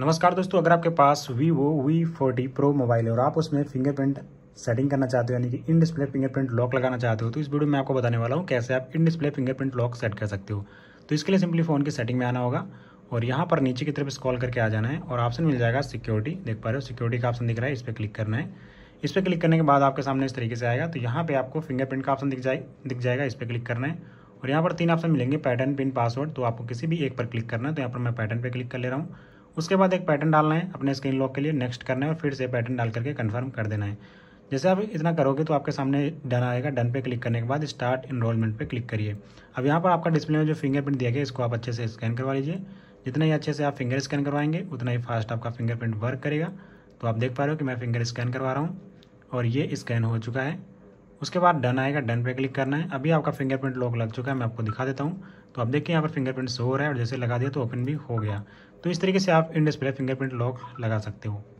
नमस्कार दोस्तों अगर आपके पास Vivo V forty pro mobile है और आप उसमें फिंगरप्रिंट सेटिंग करना चाहते हो यानी कि इन डिस्प्ले फिंगरप्रिंट लॉक लगाना चाहते हो तो इस वीडियो में आपको बताने वाला हूँ कैसे आप in display fingerprint lock set कर सकते हो तो इसके लिए सिंपली फ़ोन की सेटिंग में आना होगा और यहाँ पर नीचे की तरफ स्कॉल करके आ जाना है और ऑप्शन मिल जाएगा सिक्योरिटी देख पा रहे हो सिक्योरिटी का ऑप्शन दिख रहा है इस पर क्लिक करना है इस पर क्लिक करने के बाद आपके सामने इस तरीके से आएगा तो यहाँ पर आपको फिंगरप्रिंट का ऑप्शन दिख जाए दिख जाएगा इस पर क्लिक करना है और यहाँ पर तीन ऑप्शन मिलेंगे पैटर्न पिन पासवर्ड तो आपको किसी भी एक पर क्लिक करना है तो यहाँ पर मैं पैटर्न पर क्लिक कर ले रहा हूँ उसके बाद एक पैटर्न डालना है अपने स्क्रीन लॉक के लिए नेक्स्ट करना है और फिर से पैटर्न डाल करके कन्फर्म कर देना है जैसे आप इतना करोगे तो आपके सामने डन आएगा डन पे क्लिक करने के बाद स्टार्ट इनरोलमेंट पे क्लिक करिए अब यहाँ पर आपका डिस्प्ले में जो फिंगरप्रिंट दिया गया इसको आप अच्छे से स्कैन करवा लीजिए जितना ही अच्छे से आप फिंगर स्कैन करवाएंगे उतना ही फास्ट आपका फिंगरप्रिंट वर्क करेगा तो आप देख पा रहे हो कि मैं फिंगर स्कैन करवा रहा हूँ और ये स्कैन हो चुका है उसके बाद डन आएगा डन पे क्लिक करना है अभी आपका फिंगरप्रिंट लॉक लग चुका है मैं आपको दिखा देता हूँ तो आप देखिए यहाँ पर फिंगरप्रिंट शो हो रहा है और जैसे लगा दिया तो ओपन भी हो गया तो इस तरीके से आप इन डिस्प्ले फिंगरप्रिंट लॉक लगा सकते हो